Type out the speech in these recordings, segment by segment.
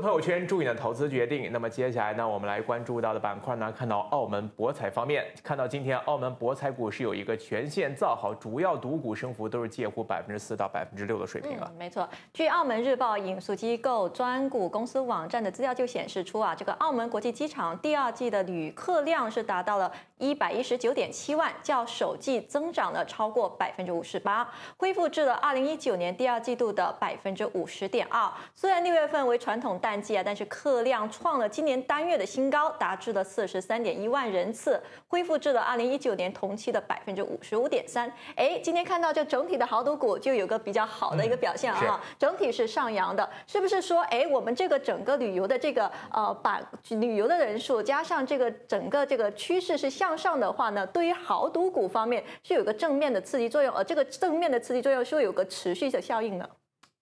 朋友圈注你的投资决定。那么接下来呢，我们来关注到的板块呢，看到澳门博彩方面，看到今天澳门博彩股是有一个全线造好，主要独股升幅都是介乎百分之四到百分之六的水平啊。没错，据澳门日报引述机构专股公司网站的资料就显示出啊，这个澳门国际机场第二季的旅客量是达到了一百一十九点七万，较首季增长了超过百分之五十八，恢复至了二零一九年第二季度的百分之五十点二。虽然六月份为传统淡淡季啊，但是客量创了今年单月的新高，达至了四十三点一万人次，恢复至了二零一九年同期的百分之五十五点三。哎，今天看到这整体的豪赌股就有个比较好的一个表现啊，整体是上扬的，是不是说哎，我们这个整个旅游的这个呃板旅游的人数加上这个整个这个趋势是向上的话呢，对于豪赌股方面是有个正面的刺激作用，而这个正面的刺激作用是有个持续的效应呢？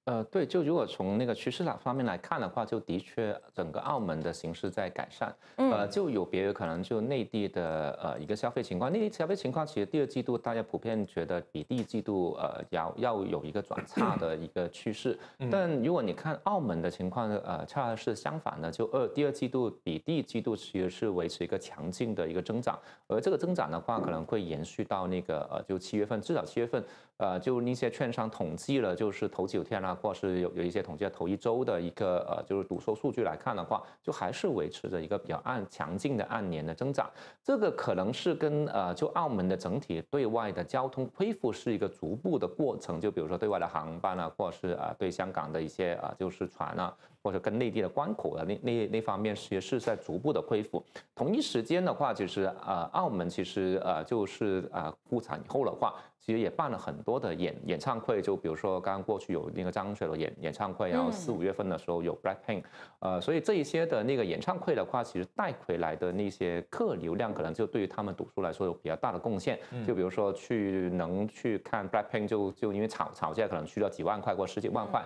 呃，对，就如果从那个趋势上方面来看的话，就的确整个澳门的形势在改善。呃，就有别于可能就内地的呃一个消费情况，内地消费情况其实第二季度大家普遍觉得比第一季度呃要要有一个转差的一个趋势。但如果你看澳门的情况，呃，恰恰是相反的，就二第二季度比第一季度其实是维持一个强劲的一个增长，而这个增长的话可能会延续到那个呃就七月份，至少七月份，呃，就那些券商统计了，就是头九天了。或者是有有一些统计的头一周的一个呃，就是读收数据来看的话，就还是维持着一个比较按强劲的按年的增长。这个可能是跟呃，就澳门的整体对外的交通恢复是一个逐步的过程。就比如说对外的航班啊，或者是啊对香港的一些啊就是船啊。或者跟内地的关口的那那那方面，其实是在逐步的恢复。同一时间的话，其实呃，澳门其实呃就是啊，复产以后的话，其实也办了很多的演演唱会。就比如说，刚刚过去有那个张学友演演唱会，然后四五月份的时候有 Black Pink，呃，所以这一些的那个演唱会的话，其实带回来的那些客流量，可能就对于他们读书来说有比较大的贡献。就比如说去能去看 Black Pink，就就因为炒炒价，可能需要几万块或十几万块。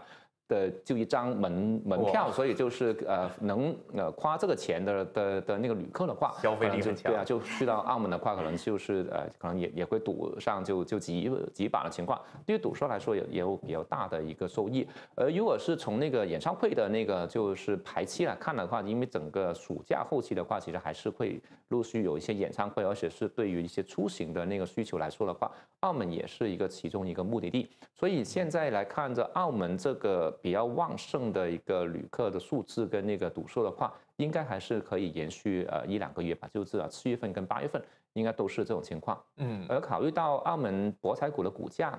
的就一张门门票，所以就是呃能呃花这个钱的的的那个旅客的话，消费力最强，对啊，就去到澳门的话，可能就是呃可能也也会赌上就就几几把的情况。对于赌社来说，也也有比较大的一个收益。而如果是从那个演唱会的那个就是排期来看的话，因为整个暑假后期的话，其实还是会陆续有一些演唱会，而且是对于一些出行的那个需求来说的话，澳门也是一个其中一个目的地。所以现在来看着澳门这个。比较旺盛的一个旅客的数字跟那个堵数的话，应该还是可以延续呃一两个月吧，就知道七月份跟八月份应该都是这种情况。嗯，而考虑到澳门博彩股的股价，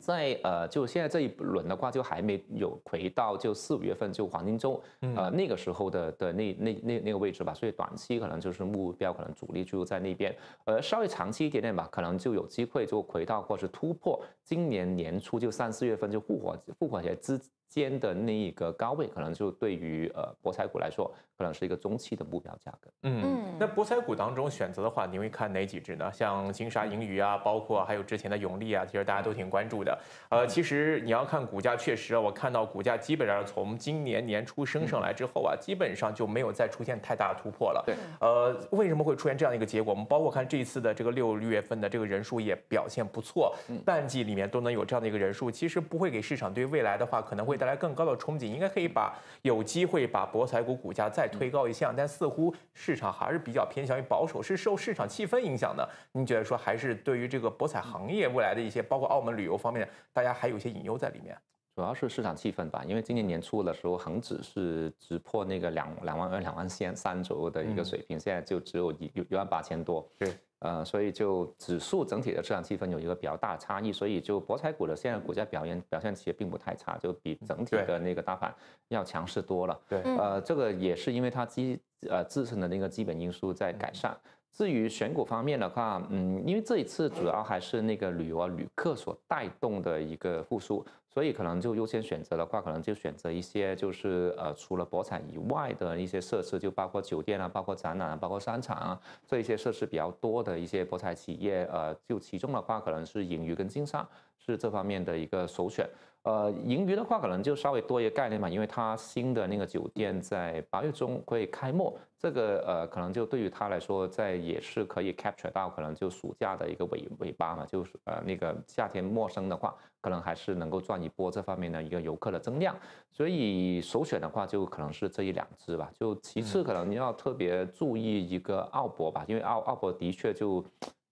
在呃就现在这一轮的话，就还没有回到就四五月份就黄金周呃那个时候的的那那那那个位置吧，所以短期可能就是目标，可能主力就在那边。呃，稍微长期一点点吧，可能就有机会就回到或是突破今年年初就三四月份就复活复活节资。间的那一个高位，可能就对于呃博彩股来说，可能是一个中期的目标价格。嗯，那博彩股当中选择的话，你会看哪几只呢？像金沙盈余啊，包括还有之前的永利啊，其实大家都挺关注的。呃，其实你要看股价，确实我看到股价基本上从今年年初升上来之后啊，基本上就没有再出现太大的突破了。对。呃，为什么会出现这样一个结果？我们包括看这一次的这个六月份的这个人数也表现不错，淡季里面都能有这样的一个人数，其实不会给市场对未来的话可能会。带来更高的憧憬，应该可以把有机会把博彩股股价再推高一下，但似乎市场还是比较偏向于保守，是受市场气氛影响的。您觉得说还是对于这个博彩行业未来的一些，包括澳门旅游方面，大家还有一些隐忧在里面。主要是市场气氛吧，因为今年年初的时候，恒指是直破那个两两万二两万三三左右的一个水平，现在就只有一一万八千多。对。呃，所以就指数整体的市场气氛有一个比较大差异，所以就博彩股的现在股价表现表现其实并不太差，就比整体的那个大盘要强势多了。对，呃，这个也是因为它基呃自身的那个基本因素在改善。至于选股方面的话，嗯，因为这一次主要还是那个旅游啊旅客所带动的一个复苏。所以可能就优先选择的话，可能就选择一些就是呃，除了博彩以外的一些设施，就包括酒店啊，包括展览啊，包括商场啊，这一些设施比较多的一些博彩企业，呃，就其中的话，可能是盈余跟金沙是这方面的一个首选。呃，盈余的话可能就稍微多一个概念嘛，因为它新的那个酒店在八月中会开幕，这个呃，可能就对于它来说，在也是可以 capture 到可能就暑假的一个尾尾巴嘛，就是呃那个夏天陌生的话，可能还是能够赚一波这方面的一个游客的增量，所以首选的话就可能是这一两只吧，就其次可能你要特别注意一个奥博吧，因为奥奥博的确就。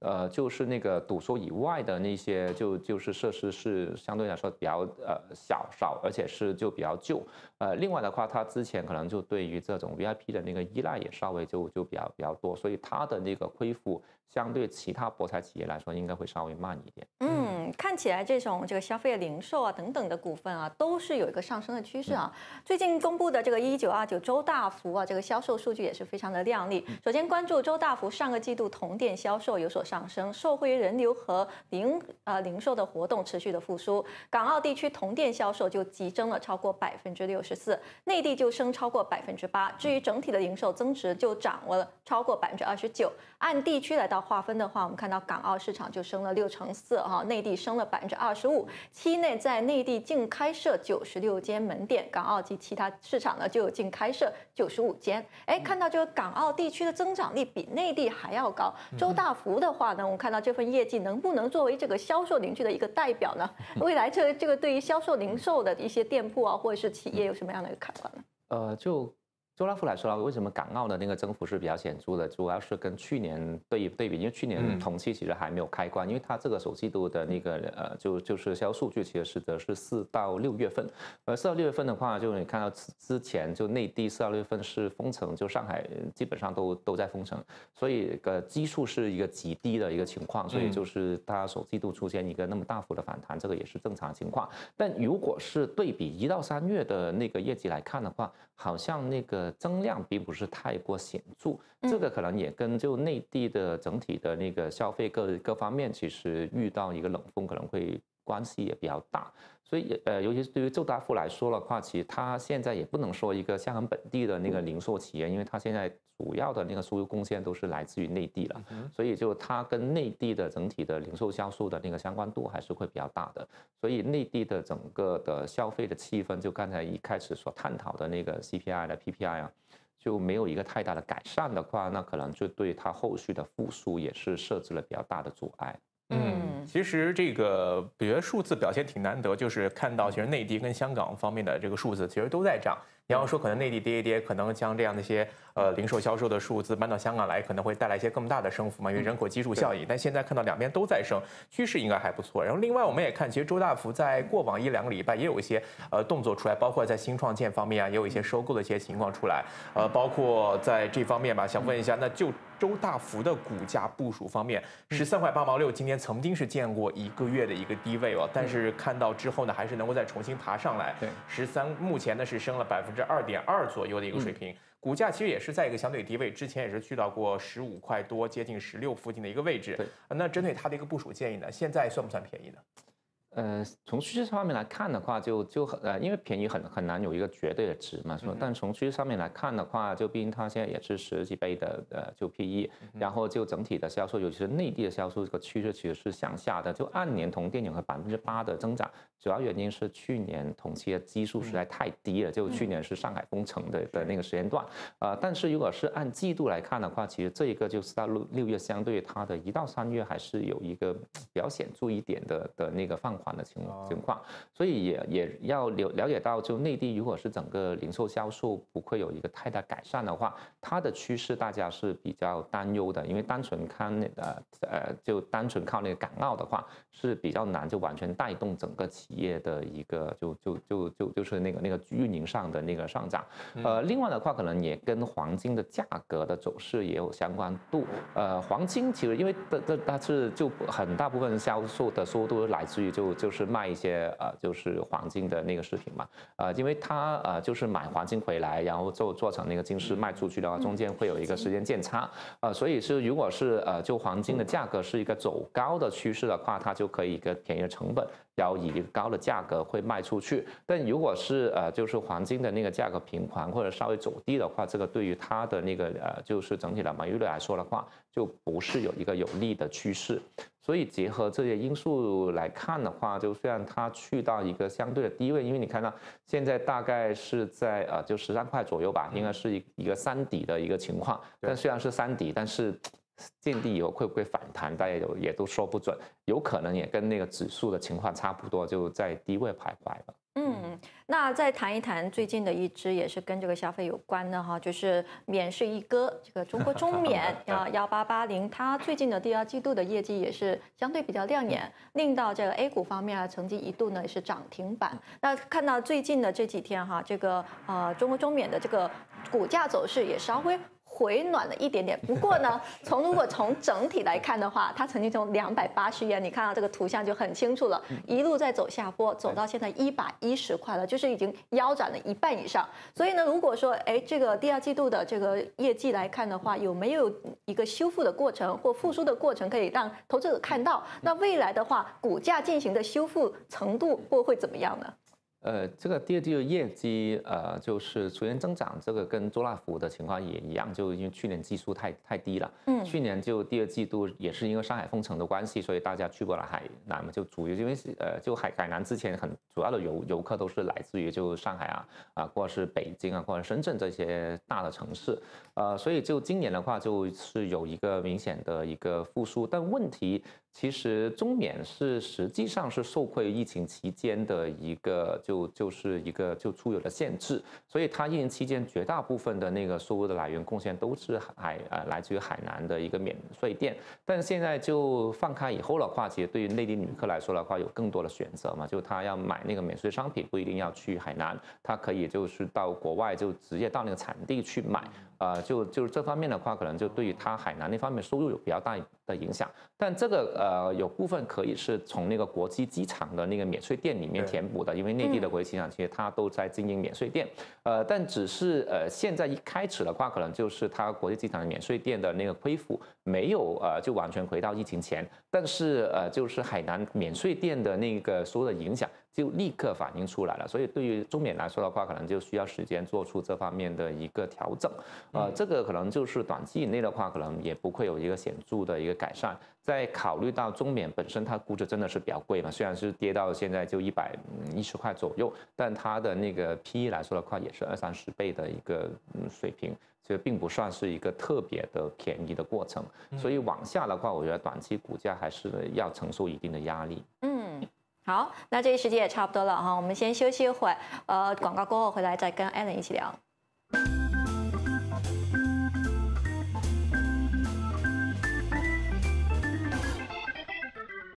呃，就是那个赌桌以外的那些，就就是设施是相对来说比较呃小少，而且是就比较旧。呃，另外的话，它之前可能就对于这种 VIP 的那个依赖也稍微就就比较比较多，所以它的那个恢复。相对其他博彩企业来说，应该会稍微慢一点。嗯，看起来这种这个消费零售啊等等的股份啊，都是有一个上升的趋势啊。最近公布的这个一九二九周大福啊，这个销售数据也是非常的靓丽。首先关注周大福上个季度同店销售有所上升，受惠于人流和零呃零售的活动持续的复苏。港澳地区同店销售就急增了超过百分之六十四，内地就升超过百分之八。至于整体的零售增值，就掌握了超过百分之二十九。按地区来到。划分的话，我们看到港澳市场就升了六成四哈，内地升了百分之二十五。期内在内地净开设九十六间门店，港澳及其他市场呢就净开设九十五间。哎，看到这个港澳地区的增长率比内地还要高。周大福的话呢，我们看到这份业绩能不能作为这个销售邻居的一个代表呢？未来这这个对于销售零售的一些店铺啊，或者是企业有什么样的一个看法呢？呃，就。周拉夫来说为什么港澳的那个增幅是比较显著的？主要是跟去年对比，因为去年同期其实还没有开关，因为它这个首季度的那个呃，就就是销售数据其实是的是四到六月份。呃，四到六月份的话，就你看到之之前，就内地四到六月份是封城，就上海基本上都都在封城，所以个基数是一个极低的一个情况，所以就是它首季度出现一个那么大幅的反弹，这个也是正常情况。但如果是对比一到三月的那个业绩来看的话，好像那个。增量并不是太过显著，这个可能也跟就内地的整体的那个消费各各方面其实遇到一个冷风，可能会关系也比较大。所以，呃，尤其是对于周大福来说的话，其实他现在也不能说一个香港本地的那个零售企业，因为他现在主要的那个收入贡献都是来自于内地了。所以，就他跟内地的整体的零售销售的那个相关度还是会比较大的。所以，内地的整个的消费的气氛，就刚才一开始所探讨的那个 CPI 的 PPI 啊，就没有一个太大的改善的话，那可能就对他后续的复苏也是设置了比较大的阻碍。嗯。其实这个，别数字表现挺难得，就是看到其实内地跟香港方面的这个数字其实都在涨。你要说可能内地跌一跌，可能将这样的一些呃零售销售的数字搬到香港来，可能会带来一些更大的升幅嘛，因为人口基数效应。但现在看到两边都在升，趋势应该还不错。然后另外我们也看，其实周大福在过往一两个礼拜也有一些呃动作出来，包括在新创建方面啊，也有一些收购的一些情况出来。呃，包括在这方面吧，想问一下，那就。周大福的股价部署方面，十三块八毛六，今天曾经是见过一个月的一个低位哦，但是看到之后呢，还是能够再重新爬上来。对，十三目前呢是升了百分之二点二左右的一个水平，股价其实也是在一个相对低位，之前也是去到过十五块多，接近十六附近的一个位置。那针对它的一个部署建议呢，现在算不算便宜呢？呃，从趋势上面来看的话，就就很呃，因为便宜很很难有一个绝对的值嘛，是吧？但从趋势上面来看的话，就毕竟它现在也是十几倍的呃，就 P E，然后就整体的销售，尤其是内地的销售这个趋势其实是向下的，就按年同电影和百分之八的增长。主要原因是去年同期的基数实在太低了，就去年是上海封城的的那个时间段，呃，但是如果是按季度来看的话，其实这一个就是到六六月相对它的一到三月还是有一个比较显著一点的的那个放缓的情情况，所以也也要了了解到，就内地如果是整个零售销售不会有一个太大改善的话，它的趋势大家是比较担忧的，因为单纯看那呃呃就单纯靠那个港澳的话是比较难就完全带动整个企。企业的一个就就就就就是那个那个运营上的那个上涨，呃，另外的话可能也跟黄金的价格的走势也有相关度，呃，黄金其实因为的的它是就很大部分销售的收入来自于就就是卖一些呃就是黄金的那个饰品嘛，呃，因为它呃就是买黄金回来然后做做成那个金饰卖出去的话，中间会有一个时间间差，呃，所以是如果是呃就黄金的价格是一个走高的趋势的话，它就可以一个便宜的成本。要以高的价格会卖出去，但如果是呃，就是黄金的那个价格平缓或者稍微走低的话，这个对于它的那个呃，就是整体的毛利率来说的话，就不是有一个有利的趋势。所以结合这些因素来看的话，就虽然它去到一个相对的低位，因为你看到现在大概是在呃就十三块左右吧，应该是一一个三底的一个情况。但虽然是三底，但是。见底以后会不会反弹？大家有也都说不准，有可能也跟那个指数的情况差不多，就在低位徘徊了。嗯，那再谈一谈最近的一支也是跟这个消费有关的哈，就是免税一哥这个中国中免 啊幺八八零，它最近的第二季度的业绩也是相对比较亮眼，令到这个 A 股方面啊曾经一度呢也是涨停板。那看到最近的这几天哈，这个呃中国中免的这个股价走势也稍微。回暖了一点点，不过呢，从如果从整体来看的话，它曾经从两百八十元，你看到这个图像就很清楚了，一路在走下坡，走到现在一百一十块了，就是已经腰斩了一半以上。所以呢，如果说哎，这个第二季度的这个业绩来看的话，有没有一个修复的过程或复苏的过程可以让投资者看到？那未来的话，股价进行的修复程度或会怎么样呢？呃，这个第二季度业绩呃就是出现增长，这个跟周大福的情况也一样，就因为去年基数太太低了。嗯，去年就第二季度也是因为上海封城的关系，所以大家去不了海南嘛，就主要因为是呃就海海南之前很主要的游游客都是来自于就上海啊啊，或者是北京啊，或者深圳这些大的城市，呃，所以就今年的话就是有一个明显的一个复苏。但问题其实中缅是实际上是受惠疫情期间的一个就。就是一个就出游的限制，所以它运营期间绝大部分的那个收入的来源贡献都是海呃来自于海南的一个免税店。但现在就放开以后的话，其实对于内地旅客来说的话，有更多的选择嘛。就他要买那个免税商品，不一定要去海南，他可以就是到国外就直接到那个产地去买。呃，就就是这方面的话，可能就对于他海南那方面收入有比较大的影响。但这个呃，有部分可以是从那个国际机场的那个免税店里面填补的，因为内地的国际机场其实它都在经营免税店。呃，但只是呃，现在一开始的话，可能就是他国际机场免税店的那个恢复没有呃，就完全回到疫情前。但是呃，就是海南免税店的那个有的影响。就立刻反映出来了，所以对于中缅来说的话，可能就需要时间做出这方面的一个调整。呃，这个可能就是短期以内的话，可能也不会有一个显著的一个改善。再考虑到中缅本身它估值真的是比较贵嘛，虽然是跌到现在就一百一十块左右，但它的那个 P E 来说的话，也是二三十倍的一个水平，其实并不算是一个特别的便宜的过程。所以往下的话，我觉得短期股价还是要承受一定的压力。嗯。好，那这个时间也差不多了哈，我们先休息一会儿，呃，广告过后回来再跟 Allen 一起聊。